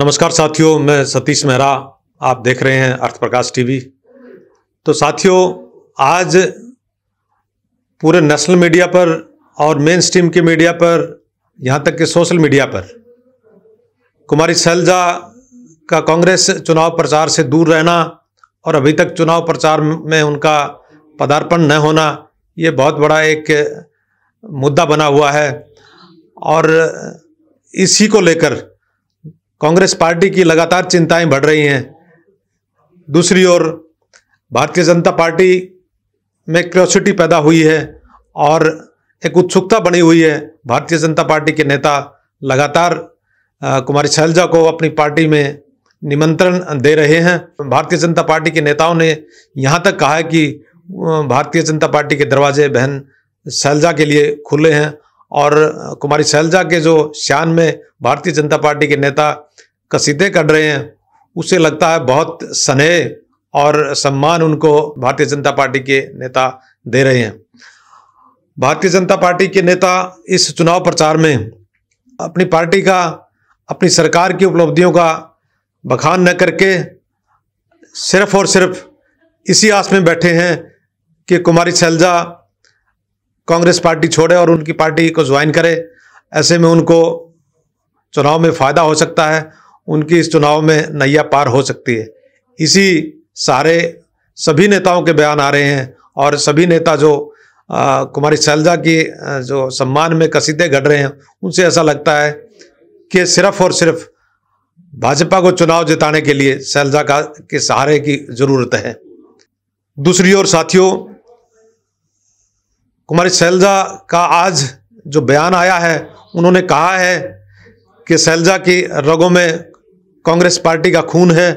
नमस्कार साथियों मैं सतीश मेहरा आप देख रहे हैं अर्थ प्रकाश टीवी तो साथियों आज पूरे नेशनल मीडिया पर और मेन स्ट्रीम के मीडिया पर यहाँ तक कि सोशल मीडिया पर कुमारी सैलजा का कांग्रेस चुनाव प्रचार से दूर रहना और अभी तक चुनाव प्रचार में उनका पदार्पण न होना ये बहुत बड़ा एक मुद्दा बना हुआ है और इसी को लेकर कांग्रेस पार्टी की लगातार चिंताएं बढ़ रही हैं दूसरी ओर भारतीय जनता पार्टी में क्रोसिटी पैदा हुई है और एक उत्सुकता बनी हुई है भारतीय जनता पार्टी के नेता लगातार कुमारी शैलजा को अपनी पार्टी में निमंत्रण दे रहे हैं भारतीय जनता पार्टी के नेताओं ने यहाँ तक कहा है कि भारतीय जनता पार्टी के दरवाजे बहन शैलजा के लिए खुले हैं और कुमारी शैलजा के जो शान में भारतीय जनता पार्टी के नेता कसीदे कर रहे हैं उसे लगता है बहुत स्नेह और सम्मान उनको भारतीय जनता पार्टी के नेता दे रहे हैं भारतीय जनता पार्टी के नेता इस चुनाव प्रचार में अपनी पार्टी का अपनी सरकार की उपलब्धियों का बखान न करके सिर्फ और सिर्फ इसी आस में बैठे हैं कि कुमारी सैलजा कांग्रेस पार्टी छोड़े और उनकी पार्टी को ज्वाइन करे ऐसे में उनको चुनाव में फ़ायदा हो सकता है उनकी इस चुनाव में नैया पार हो सकती है इसी सारे सभी नेताओं के बयान आ रहे हैं और सभी नेता जो आ, कुमारी सैलजा की जो सम्मान में कसीदे गढ़ रहे हैं उनसे ऐसा लगता है कि सिर्फ और सिर्फ भाजपा को चुनाव जिताने के लिए सैलजा का के सहारे की जरूरत है दूसरी ओर साथियों कुमारी सैलजा का आज जो बयान आया है उन्होंने कहा है कि शैलजा की रगों में कांग्रेस पार्टी का खून है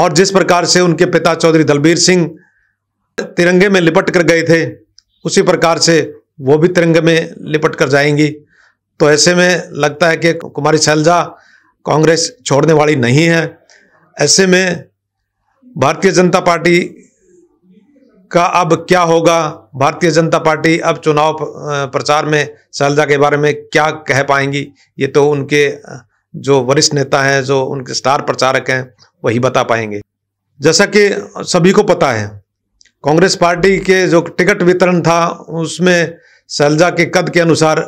और जिस प्रकार से उनके पिता चौधरी दलबीर सिंह तिरंगे में लिपट कर गए थे उसी प्रकार से वो भी तिरंगे में लिपट कर जाएंगी तो ऐसे में लगता है कि कुमारी शैलजा कांग्रेस छोड़ने वाली नहीं है ऐसे में भारतीय जनता पार्टी का अब क्या होगा भारतीय जनता पार्टी अब चुनाव प्रचार में शैलजा के बारे में क्या कह पाएंगी ये तो उनके जो वरिष्ठ नेता हैं जो उनके स्टार प्रचारक हैं वही बता पाएंगे जैसा कि सभी को पता है कांग्रेस पार्टी के जो टिकट वितरण था उसमें शैलजा के कद के अनुसार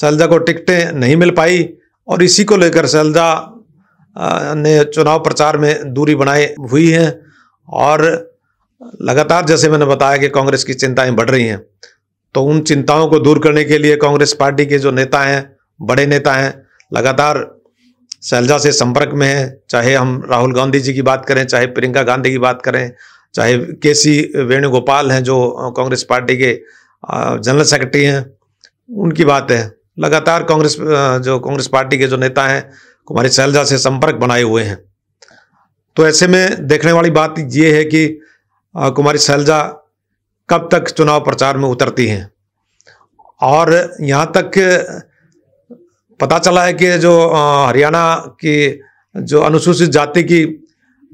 शैलजा को टिकटें नहीं मिल पाई और इसी को लेकर शैलजा ने चुनाव प्रचार में दूरी बनाए हुई है और लगातार जैसे मैंने बताया कि कांग्रेस की चिंताएं बढ़ रही हैं तो उन चिंताओं को दूर करने के लिए कांग्रेस पार्टी के जो नेता हैं बड़े नेता हैं लगातार शैलजा से संपर्क में है चाहे हम राहुल गांधी जी की बात करें चाहे प्रियंका गांधी की बात करें चाहे के सी वेणुगोपाल हैं जो कांग्रेस पार्टी के जनरल सेक्रेटरी हैं उनकी बात है लगातार कांग्रेस जो कांग्रेस पार्टी के जो नेता हैं कुमारी शैलजा से संपर्क बनाए हुए हैं तो ऐसे में देखने वाली बात ये है कि कुमारी शैलजा कब तक चुनाव प्रचार में उतरती हैं और यहाँ तक पता चला है कि जो हरियाणा की जो अनुसूचित जाति की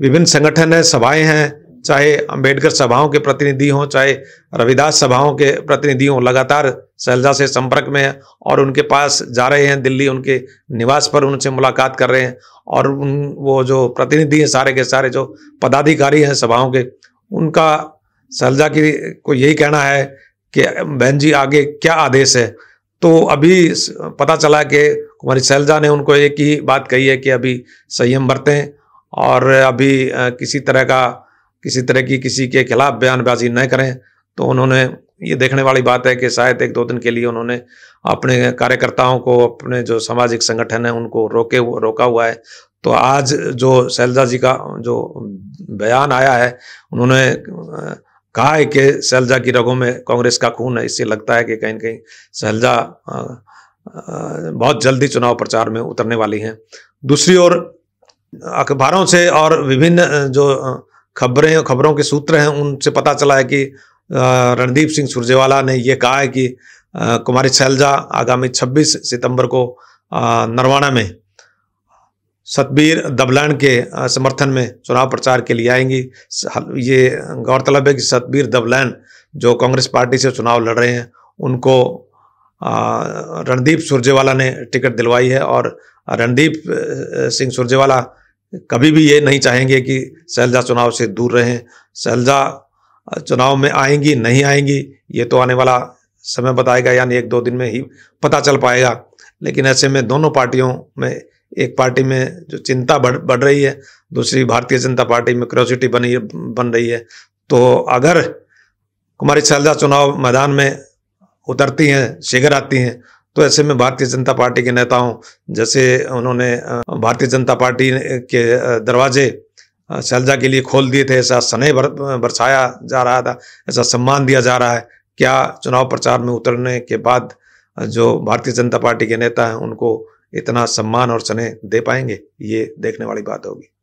विभिन्न संगठन है सभाएं हैं चाहे अंबेडकर सभाओं के प्रतिनिधि हों चाहे रविदास सभाओं के प्रतिनिधि हों लगातार शैलजा से संपर्क में है और उनके पास जा रहे हैं दिल्ली उनके निवास पर उनसे मुलाकात कर रहे हैं और उन वो जो प्रतिनिधि हैं सारे के सारे जो पदाधिकारी हैं सभाओं के उनका शैलजा की को यही कहना है कि बहन जी आगे क्या आदेश है तो अभी पता चला कि कुमारी शैलजा ने उनको एक ही बात कही है कि अभी संयम बरतें और अभी किसी तरह का किसी तरह की किसी के खिलाफ बयानबाजी न करें तो उन्होंने ये देखने वाली बात है कि शायद एक दो दिन के लिए उन्होंने अपने कार्यकर्ताओं को अपने जो सामाजिक संगठन है उनको रोके रोका हुआ है तो आज जो शैलजा जी का जो बयान आया है उन्होंने कहा है कि शैलजा की रगों में कांग्रेस का खून है इससे लगता है कि कहीं ना कहीं शैलजा बहुत जल्दी चुनाव प्रचार में उतरने वाली हैं दूसरी ओर अखबारों से और विभिन्न जो खबरें खबरों के सूत्र हैं उनसे पता चला है कि रणदीप सिंह सुरजेवाला ने यह कहा है कि कुमारी सैलजा आगामी 26 सितंबर को नरवाना में सतबीर दबलान के समर्थन में चुनाव प्रचार के लिए आएंगी ये गौरतलब है कि सतबीर दबलान जो कांग्रेस पार्टी से चुनाव लड़ रहे हैं उनको रणदीप सुरजेवाला ने टिकट दिलवाई है और रणदीप सिंह सुरजेवाला कभी भी ये नहीं चाहेंगे कि शैलजा चुनाव से दूर रहें शैलजा चुनाव में आएंगी नहीं आएंगी ये तो आने वाला समय बताएगा यानी एक दो दिन में ही पता चल पाएगा लेकिन ऐसे में दोनों पार्टियों में एक पार्टी में जो चिंता बढ़ बढ़ रही है दूसरी भारतीय जनता पार्टी में क्रोसिटी बनी बन रही है तो अगर कुमारी शैलजा चुनाव मैदान में उतरती हैं शीघ्र आती हैं तो ऐसे में भारतीय जनता पार्टी के नेताओं जैसे उन्होंने भारतीय जनता पार्टी के दरवाजे शैलजा के लिए खोल दिए थे ऐसा स्नेह बरसाया जा रहा था ऐसा सम्मान दिया जा रहा है क्या चुनाव प्रचार में उतरने के बाद जो भारतीय जनता पार्टी के नेता हैं उनको इतना सम्मान और स्नेह दे पाएंगे ये देखने वाली बात होगी